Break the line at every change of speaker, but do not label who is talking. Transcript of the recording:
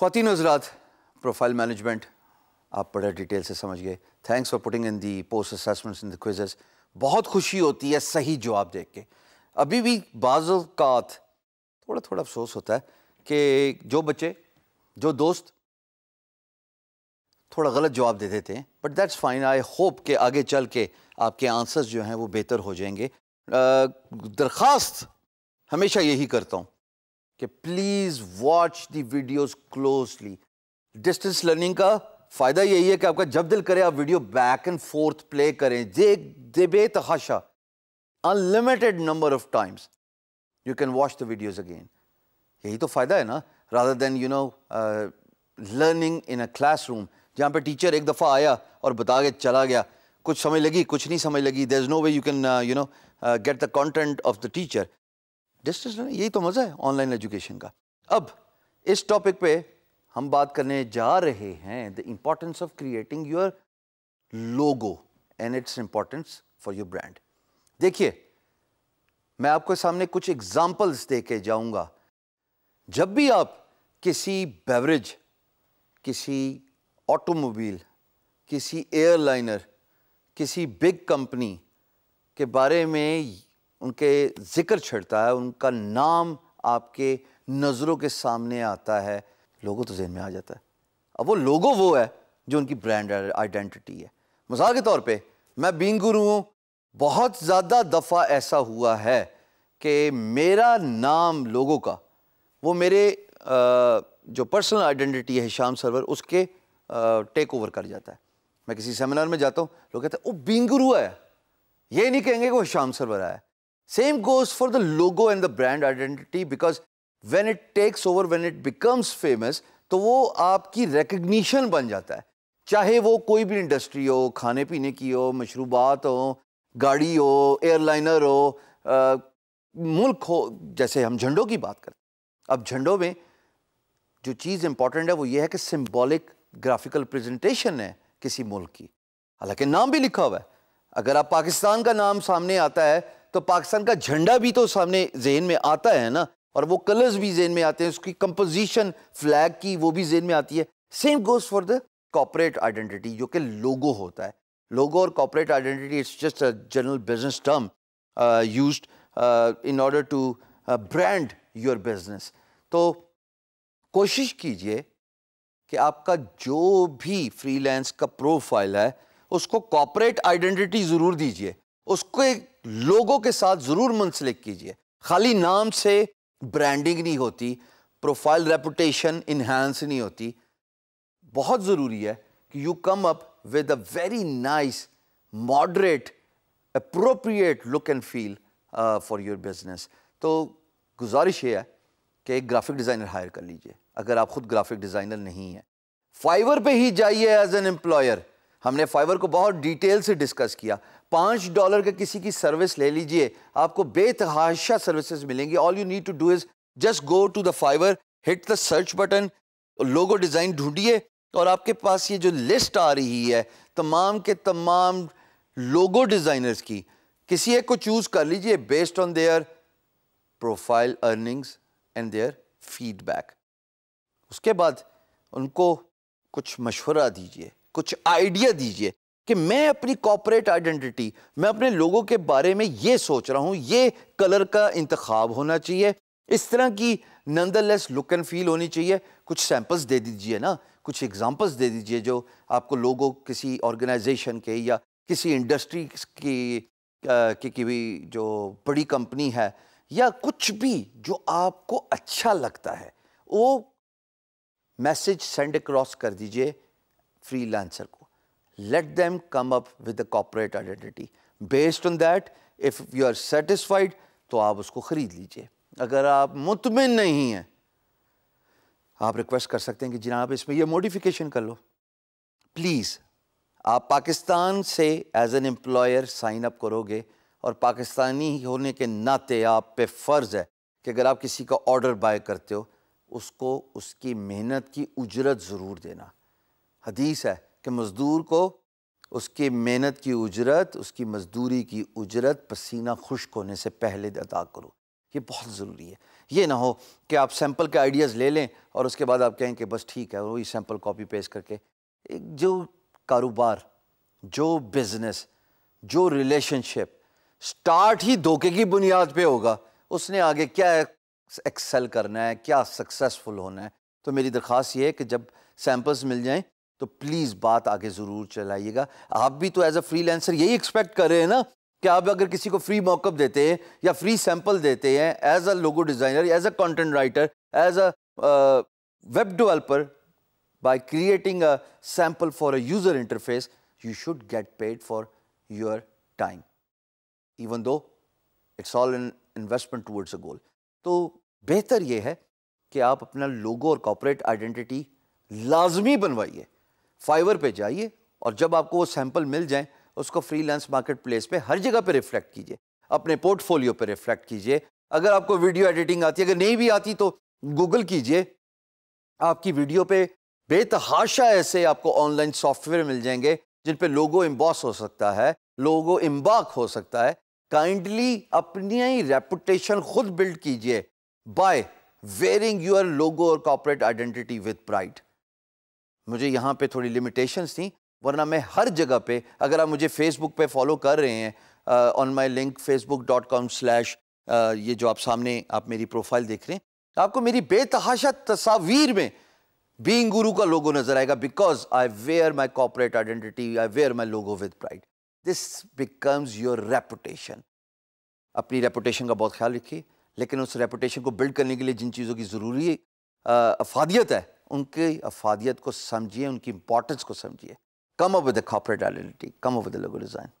खातिन हजरात profile management आप बड़े डिटेल से समझ गए thanks for putting in the post assessments in the quizzes बहुत खुशी होती है सही जवाब देख के अभी भी बाज़ात थोड़ा थोड़ा अफसोस होता है कि जो बच्चे जो दोस्त थोड़ा गलत जवाब दे देते हैं but that's fine I hope के आगे चल के आपके आंसर्स जो हैं वो बेहतर हो जाएंगे दरख्वास्त हमेशा यही करता हूँ कि please watch the videos closely distance learning का फ़ायदा यही है कि आपका जब दिल करे आप video back and forth play करें जे दे बेतहाशा unlimited number of times you can watch the videos again यही तो फ़ायदा है ना rather than you know learning in a classroom जहाँ पर टीचर एक दफ़ा आया और बता के चला गया कुछ समझ लगी कुछ नहीं समझ लगी there is no way you can you know get the content of the teacher distance यही तो मज़ा है ऑनलाइन एजुकेशन का अब इस टॉपिक पे हम बात करने जा रहे हैं the importance of creating your logo and its importance for your brand देखिए मैं आपके सामने कुछ एग्जाम्पल्स दे के जाऊंगा जब भी आप किसी बेवरेज किसी ऑटोमोबाइल किसी एयरलाइनर किसी बिग कंपनी के बारे में उनके ज़िक्र छिड़ता है उनका नाम आपके नज़रों के सामने आता है लोगों तो जहन में आ जाता है अब वो लोगो वो है जो उनकी ब्रांड आइडेंटिटी है मिसाल के तौर पर मैं बीन गुरु हूँ बहुत ज़्यादा दफ़ा ऐसा हुआ है कि मेरा नाम लोगों का वो मेरे आ, जो पर्सनल आइडेंटिटी है शाम सरवर उसके आ, टेक ओवर कर जाता है मैं किसी सेमिनार में जाता हूँ लोग कहते हैं वो बीन गुरु आया ये नहीं कहेंगे कि वो शाम सरवर आया same goes for the logo and the brand identity because when it takes over when it becomes famous तो वो आपकी recognition बन जाता है चाहे वो कोई भी इंडस्ट्री हो खाने पीने की हो मशरूबात हो गाड़ी हो एयरलाइनर हो आ, मुल्क हो जैसे हम झंडों की बात करते अब झंडों में जो चीज़ इम्पॉर्टेंट है वो ये है कि सिम्बॉलिक ग्राफिकल प्रजेंटेशन है किसी मुल्क की हालांकि नाम भी लिखा हुआ है अगर आप पाकिस्तान का नाम सामने आता है तो पाकिस्तान का झंडा भी तो सामने जहन में आता है ना और वो कलर्स भी जेन में आते हैं उसकी कंपोजिशन फ्लैग की वो भी जेन में आती है same goes for the corporate identity जो कि लोगो होता है लोगो और corporate identity it's just a general business term use in order to brand your business तो कोशिश कीजिए कि आपका जो भी फ्रीलांस का प्रोफाइल है उसको कॉपरेट आइडेंटिटी ज़रूर दीजिए उसको एक लोगों के साथ ज़रूर मुंसलिक कीजिए खाली नाम से ब्रांडिंग नहीं होती प्रोफाइल रेपुटेशन इन्हांस नहीं होती बहुत ज़रूरी है कि you come up with a very nice moderate appropriate look and feel for your business तो गुजारिश ये है कि एक ग्राफिक डिज़ाइनर हायर कर लीजिए अगर आप खुद ग्राफिक डिज़ाइनर नहीं हैं फाइवर पे ही जाइए एज एन एम्प्लॉयर हमने फाइवर को बहुत डिटेल से डिस्कस किया पाँच डॉलर का किसी की सर्विस ले लीजिए आपको बेतहाशा सर्विसेज मिलेंगी all you need to do is just go to the Fiverr hit the search button logo design ढूंढिए और आपके पास ये जो लिस्ट आ रही है तमाम के तमाम लोगो डिज़ाइनर्स की किसी एक को चूज़ कर लीजिए based on their profile earnings and their feedback उसके बाद उनको कुछ मशवरा दीजिए कुछ आइडिया दीजिए कि मैं अपनी कॉपोरेट आइडेंटिटी मैं अपने लोगों के बारे में ये सोच रहा हूँ ये कलर का इंतखब होना चाहिए इस तरह की नंदरलेस लुक एंड फील होनी चाहिए कुछ सैम्पल्स दे दीजिए ना कुछ एग्जांपल्स दे दीजिए जो आपको लोगों किसी ऑर्गेनाइजेशन के या किसी इंडस्ट्री की की, की भी जो बड़ी कंपनी है या कुछ भी जो आपको अच्छा लगता है वो मैसेज सेंड अक्रॉस कर दीजिए फ्रीलांसर को let them come up with a corporate identity. Based on that, if you are satisfied, तो आप उसको ख़रीद लीजिए अगर आप मुतमिन नहीं हैं आप रिक्वेस्ट कर सकते हैं कि जनाब इसमें यह मॉडिफिकेशन कर लो प्लीज़ आप पाकिस्तान से as an employer sign up करोगे और पाकिस्तानी होने के नाते आप पे फ़र्ज़ है कि अगर आप किसी का ऑर्डर बाय करते हो उसको उसकी मेहनत की उजरत ज़रूर देना हदीस है कि मज़दूर को उसकी मेहनत की उजरत उसकी मजदूरी की उजरत पसीना खुश्क होने से पहले अदा करो ये बहुत ज़रूरी है ये ना हो कि आप सैंपल के आइडियाज़ ले लें और उसके बाद आप कहें कि बस ठीक है वही सैम्पल कॉपी पेस्ट करके एक जो कारोबार जो बिज़नेस जो रिलेशनशिप स्टार्ट ही धोखे की बुनियाद पे होगा उसने आगे क्या एक्सेल करना है क्या सक्सेसफुल होना है तो मेरी दरख्वास्त ये है कि जब सैंपल्स मिल जाएं तो प्लीज़ बात आगे ज़रूर चलाइएगा आप भी तो एज अ फ्री लेंसर यही एक्सपेक्ट कर रहे हैं ना कि आप अगर किसी को फ्री मॉकअप देते हैं या फ्री सैंपल देते हैं as a logo designer as a content writer as a web developer by creating a sample for a user interface you should get paid for your time even though it's all in investment towards a goal तो बेहतर यह है कि आप अपना लोगो और corporate identity लाजमी बनवाइए फाइवर पे जाइए और जब आपको वो सैंपल मिल जाए उसको फ्रीलांस मार्केट प्लेस पर हर जगह पर रिफ्लेक्ट कीजिए अपने पोर्टफोलियो पर रिफ्लेक्ट कीजिए अगर आपको वीडियो एडिटिंग आती है अगर नहीं भी आती तो गूगल कीजिए आपकी वीडियो पे बेतहाशा ऐसे आपको ऑनलाइन सॉफ्टवेयर मिल जाएंगे जिन पे लोगो इम्बॉस हो सकता है लोगो इम्बाक हो सकता है काइंडली अपनी ही रेपुटेशन खुद बिल्ड कीजिए बाय वेयरिंग योर लोगो और कॉपरेट आइडेंटिटी विद प्राइड मुझे यहाँ पे थोड़ी लिमिटेशंस थी वरना मैं हर जगह पे अगर आप मुझे फेसबुक पे फॉलो कर रहे हैं on my link Facebook dot com slash ये जो आप सामने आप मेरी प्रोफाइल देख रहे हैं तो आपको मेरी बेतहाशा तस्वीर में बींग गुरु का लोगो नजर आएगा because I wear my corporate identity I wear my logo with pride this becomes your reputation अपनी रेपुटेशन का बहुत ख्याल रखिए लेकिन उस रेपुटेशन को बिल्ड करने के लिए जिन चीज़ों की ज़रूरी अफादियत है उनकी अफादियत को समझिए उनकी इंपॉर्टेंस को समझिए come up the corporate identity come up the logo design